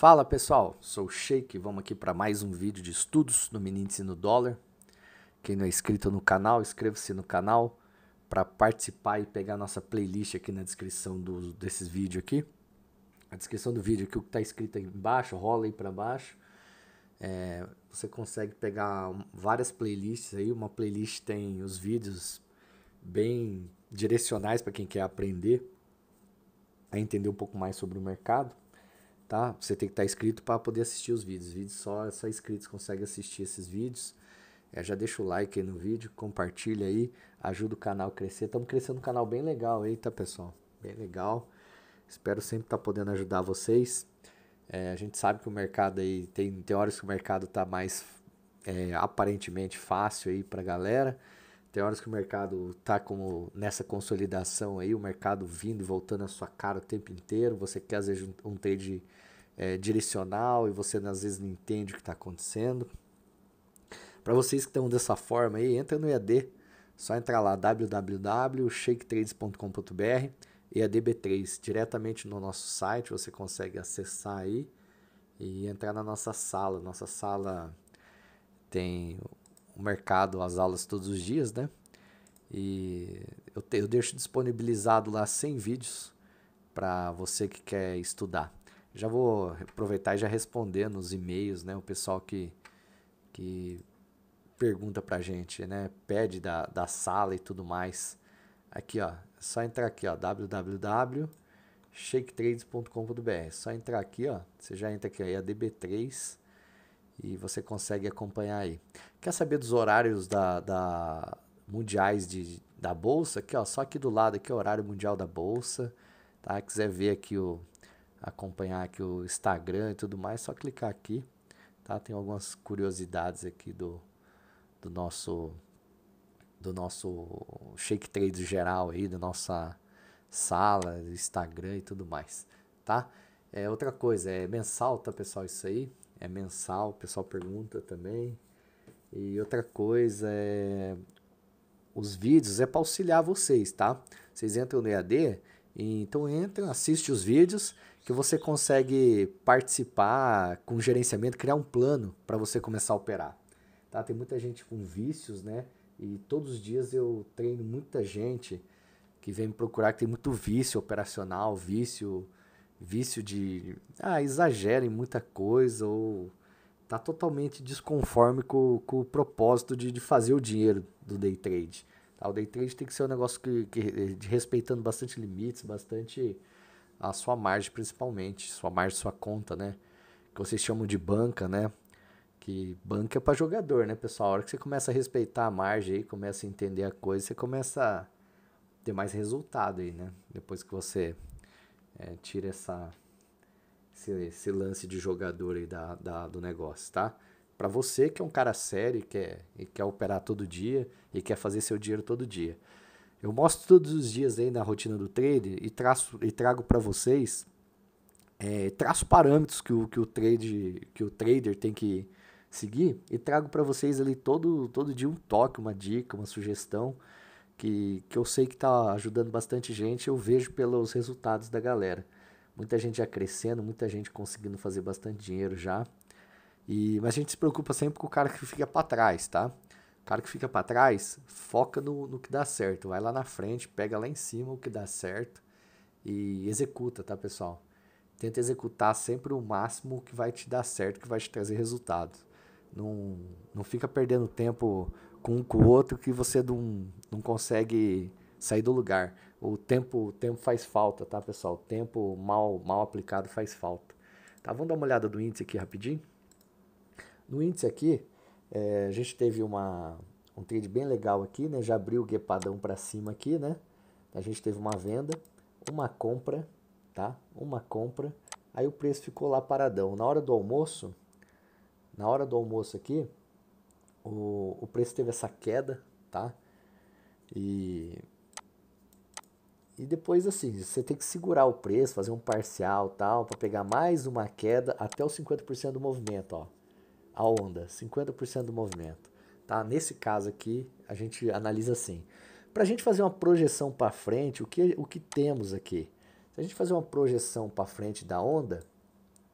Fala pessoal, sou o Sheik, vamos aqui para mais um vídeo de estudos no Miníndice no Dólar. Quem não é inscrito no canal, inscreva-se no canal para participar e pegar nossa playlist aqui na descrição do, desses vídeos aqui. A descrição do vídeo aqui, o que está escrito aí embaixo, rola aí para baixo. É, você consegue pegar várias playlists aí, uma playlist tem os vídeos bem direcionais para quem quer aprender a entender um pouco mais sobre o mercado tá? Você tem que tá estar inscrito para poder assistir os vídeos. Vídeos só, só inscritos conseguem assistir esses vídeos. É, já deixa o like aí no vídeo, compartilha aí, ajuda o canal a crescer. Estamos crescendo um canal bem legal aí, tá, pessoal? Bem legal. Espero sempre estar tá podendo ajudar vocês. É, a gente sabe que o mercado aí tem, tem horas que o mercado está mais é, aparentemente fácil aí para galera tem horas que o mercado tá como nessa consolidação aí, o mercado vindo e voltando à sua cara o tempo inteiro. Você quer, às vezes, um trade é, direcional e você, às vezes, não entende o que está acontecendo. Para vocês que estão dessa forma aí, entra no EAD. Só entrar lá, www.shaketrades.com.br e a db 3 diretamente no nosso site, você consegue acessar aí e entrar na nossa sala. Nossa sala tem o mercado, as aulas todos os dias, né? E eu, te, eu deixo disponibilizado lá 100 vídeos para você que quer estudar. Já vou aproveitar e já responder nos e-mails, né? O pessoal que, que pergunta pra gente, né? Pede da, da sala e tudo mais. Aqui, ó. É só entrar aqui, ó. www.shaketrades.com.br. É só entrar aqui, ó. Você já entra aqui, a DB ADB3 e você consegue acompanhar aí. Quer saber dos horários da, da mundiais de, da bolsa? Aqui, ó, só aqui do lado aqui é o horário mundial da bolsa, tá? Quiser ver aqui o acompanhar aqui o Instagram e tudo mais, só clicar aqui, tá? Tem algumas curiosidades aqui do, do nosso do nosso shake trade geral aí, da nossa sala, Instagram e tudo mais, tá? É outra coisa, é mensal, tá, pessoal, isso aí? É mensal, o pessoal pergunta também. E outra coisa é os vídeos é para auxiliar vocês, tá? Vocês entram no EAD, então entram, assiste os vídeos que você consegue participar com gerenciamento, criar um plano para você começar a operar. Tá? Tem muita gente com vícios, né? E todos os dias eu treino muita gente que vem me procurar que tem muito vício operacional, vício, vício de ah, exagera em muita coisa ou tá totalmente desconforme com, com o propósito de, de, fazer o dinheiro do day trade. Tá? O day trade tem que ser um negócio que, que respeitando bastante limites, bastante a sua margem principalmente, sua margem, sua conta, né? Que vocês chamam de banca, né? Que banca é para jogador, né, pessoal? A hora que você começa a respeitar a margem aí, começa a entender a coisa, você começa a ter mais resultado aí, né? Depois que você é, tira essa esse, esse lance de jogador aí da, da, do negócio, tá? Para você que é um cara sério e quer, é, e quer operar todo dia e quer fazer seu dinheiro todo dia. Eu mostro todos os dias aí na rotina do trade e, traço, e trago para vocês, é, traço parâmetros que o, que, o trade, que o trader tem que seguir e trago para vocês ali todo, todo dia um toque, uma dica, uma sugestão que, que eu sei que está ajudando bastante gente, eu vejo pelos resultados da galera. Muita gente já crescendo, muita gente conseguindo fazer bastante dinheiro já. E, mas a gente se preocupa sempre com o cara que fica para trás, tá? O cara que fica para trás, foca no, no que dá certo. Vai lá na frente, pega lá em cima o que dá certo e executa, tá, pessoal? Tenta executar sempre o máximo que vai te dar certo, que vai te trazer resultado. Não, não fica perdendo tempo com um com o outro que você não, não consegue sair do lugar. O tempo, o tempo faz falta, tá, pessoal? O tempo mal, mal aplicado faz falta. Tá, vamos dar uma olhada no índice aqui rapidinho. No índice aqui, é, a gente teve uma, um trade bem legal aqui, né? Já abriu o guepadão para cima aqui, né? A gente teve uma venda, uma compra, tá? Uma compra. Aí o preço ficou lá paradão. Na hora do almoço, na hora do almoço aqui, o, o preço teve essa queda, tá? E e depois, assim, você tem que segurar o preço, fazer um parcial tal, para pegar mais uma queda até o 50% do movimento, ó. A onda, 50% do movimento. Tá? Nesse caso aqui, a gente analisa assim. Para a gente fazer uma projeção para frente, o que, o que temos aqui? Se a gente fazer uma projeção para frente da onda,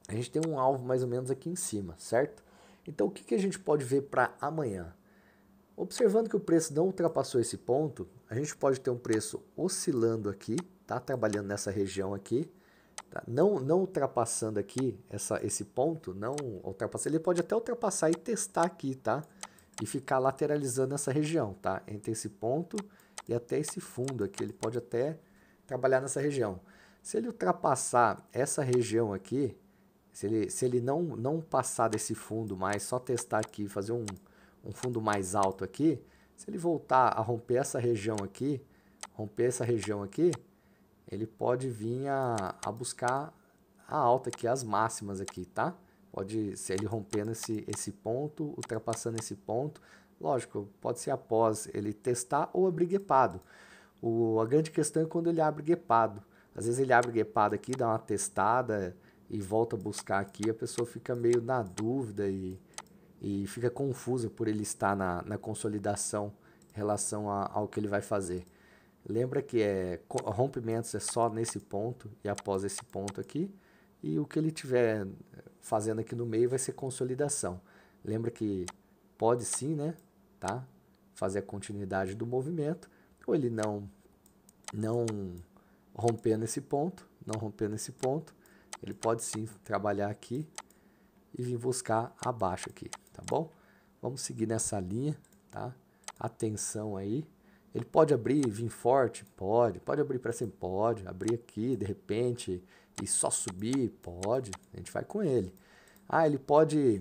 a gente tem um alvo mais ou menos aqui em cima, certo? Então, o que, que a gente pode ver para amanhã? Observando que o preço não ultrapassou esse ponto, a gente pode ter um preço oscilando aqui, tá? trabalhando nessa região aqui, tá? não, não ultrapassando aqui essa, esse ponto, não ultrapassar, ele pode até ultrapassar e testar aqui, tá? E ficar lateralizando essa região, tá? Entre esse ponto e até esse fundo aqui, ele pode até trabalhar nessa região. Se ele ultrapassar essa região aqui, se ele, se ele não, não passar desse fundo mais, só testar aqui, fazer um, um fundo mais alto aqui, se ele voltar a romper essa região aqui, romper essa região aqui, ele pode vir a, a buscar a alta aqui, as máximas aqui, tá? Pode, se ele rompendo esse, esse ponto, ultrapassando esse ponto, lógico, pode ser após ele testar ou abrir guepado. O, a grande questão é quando ele abre guepado. Às vezes ele abre guepado aqui, dá uma testada e volta a buscar aqui, a pessoa fica meio na dúvida e e fica confuso por ele estar na, na consolidação em relação a, ao que ele vai fazer. Lembra que é, rompimentos é só nesse ponto e após esse ponto aqui, e o que ele tiver fazendo aqui no meio vai ser consolidação. Lembra que pode sim, né, tá? Fazer a continuidade do movimento, ou ele não não romper nesse ponto, não romper nesse ponto, ele pode sim trabalhar aqui e vir buscar abaixo aqui tá bom? Vamos seguir nessa linha, tá? Atenção aí. Ele pode abrir e vir forte? Pode. Pode abrir para cima? Pode. Abrir aqui, de repente, e só subir? Pode. A gente vai com ele. Ah, ele pode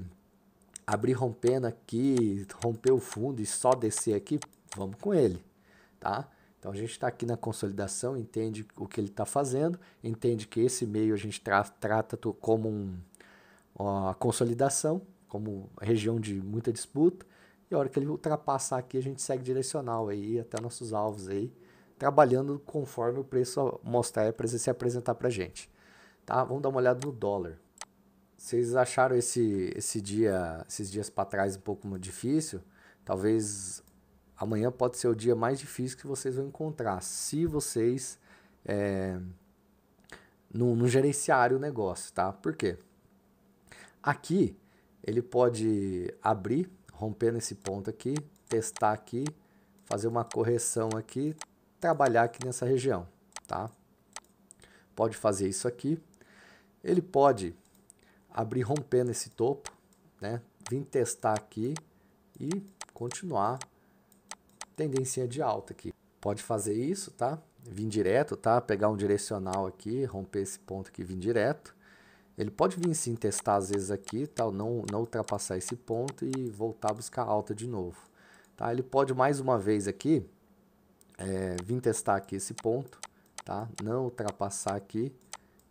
abrir rompendo aqui, romper o fundo e só descer aqui? Vamos com ele, tá? Então a gente está aqui na consolidação, entende o que ele está fazendo, entende que esse meio a gente tra trata como um, ó, a consolidação, como região de muita disputa. E a hora que ele ultrapassar aqui, a gente segue direcional aí até nossos alvos aí, trabalhando conforme o preço mostrar se apresentar para gente. Tá? Vamos dar uma olhada no dólar. Vocês acharam esse, esse dia, esses dias para trás um pouco difícil? Talvez amanhã pode ser o dia mais difícil que vocês vão encontrar, se vocês é, não gerenciarem o negócio, tá? Por quê? Aqui ele pode abrir, romper nesse ponto aqui, testar aqui, fazer uma correção aqui, trabalhar aqui nessa região, tá? Pode fazer isso aqui. Ele pode abrir romper nesse topo, né? Vim testar aqui e continuar tendência de alta aqui. Pode fazer isso, tá? Vim direto, tá? Pegar um direcional aqui, romper esse ponto aqui, vim direto. Ele pode vir sim testar às vezes aqui, tal, não, não ultrapassar esse ponto e voltar a buscar alta de novo. Tá? Ele pode mais uma vez aqui, é, vir testar aqui esse ponto, tá? não ultrapassar aqui,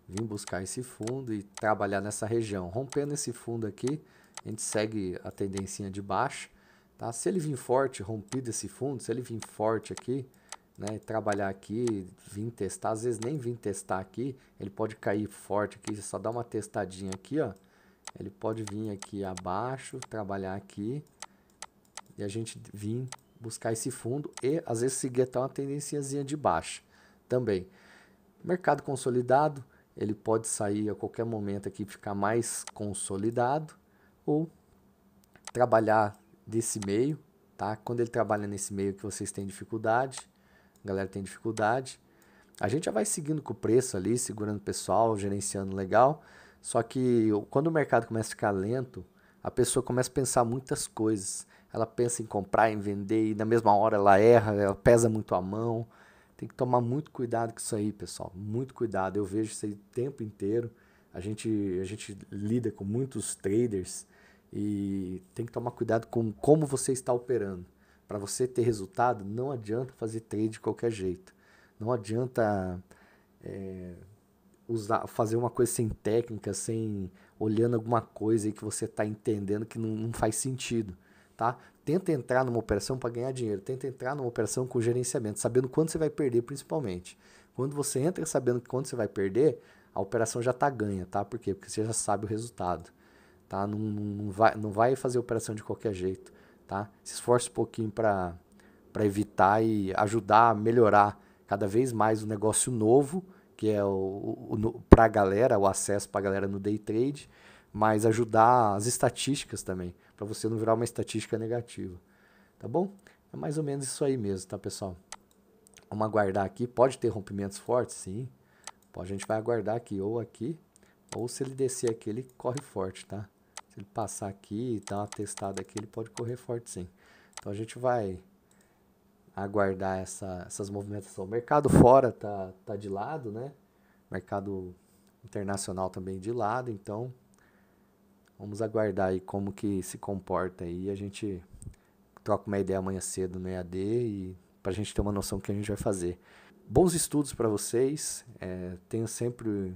vir buscar esse fundo e trabalhar nessa região. Rompendo esse fundo aqui, a gente segue a tendência de baixo, Tá? Se ele vir forte, rompido esse fundo, se ele vir forte aqui, né, trabalhar aqui, vir testar, às vezes nem vim testar aqui, ele pode cair forte aqui, só dá uma testadinha aqui, ó. Ele pode vir aqui abaixo, trabalhar aqui, e a gente vir buscar esse fundo e às vezes seguir até uma tendenciazinha de baixa também. Mercado consolidado, ele pode sair a qualquer momento aqui ficar mais consolidado ou trabalhar desse meio, tá? Quando ele trabalha nesse meio que vocês têm dificuldade, a galera tem dificuldade. A gente já vai seguindo com o preço ali, segurando o pessoal, gerenciando legal. Só que quando o mercado começa a ficar lento, a pessoa começa a pensar muitas coisas. Ela pensa em comprar, em vender, e na mesma hora ela erra, ela pesa muito a mão. Tem que tomar muito cuidado com isso aí, pessoal. Muito cuidado. Eu vejo isso aí o tempo inteiro. A gente, a gente lida com muitos traders e tem que tomar cuidado com como você está operando. Para você ter resultado, não adianta fazer trade de qualquer jeito. Não adianta é, usar, fazer uma coisa sem técnica, sem olhando alguma coisa aí que você está entendendo que não, não faz sentido. Tá? Tenta entrar numa operação para ganhar dinheiro, tenta entrar numa operação com gerenciamento, sabendo quando você vai perder principalmente. Quando você entra sabendo que quando você vai perder, a operação já está ganha, tá? Por quê? Porque você já sabe o resultado, tá? Não, não, vai, não vai fazer operação de qualquer jeito tá? Se esforce um pouquinho para evitar e ajudar a melhorar cada vez mais o negócio novo, que é o, o, o para a galera, o acesso para a galera no day trade, mas ajudar as estatísticas também, para você não virar uma estatística negativa, tá bom? É mais ou menos isso aí mesmo, tá, pessoal? Vamos aguardar aqui. Pode ter rompimentos fortes? Sim. a gente vai aguardar aqui, ou aqui, ou se ele descer aqui, ele corre forte, tá? Se ele passar aqui e dar uma testada aqui, ele pode correr forte sim. Então a gente vai aguardar essa, essas movimentações. O mercado fora tá, tá de lado, né? Mercado internacional também de lado, então vamos aguardar aí como que se comporta aí. A gente troca uma ideia amanhã cedo no EAD e para a gente ter uma noção do que a gente vai fazer. Bons estudos para vocês. É, tenha sempre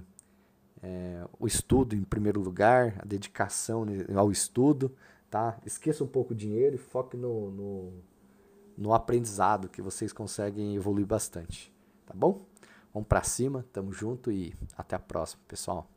é, o estudo em primeiro lugar, a dedicação ao estudo, tá? Esqueça um pouco o dinheiro e foque no, no, no aprendizado, que vocês conseguem evoluir bastante, tá bom? Vamos para cima, tamo junto e até a próxima, pessoal.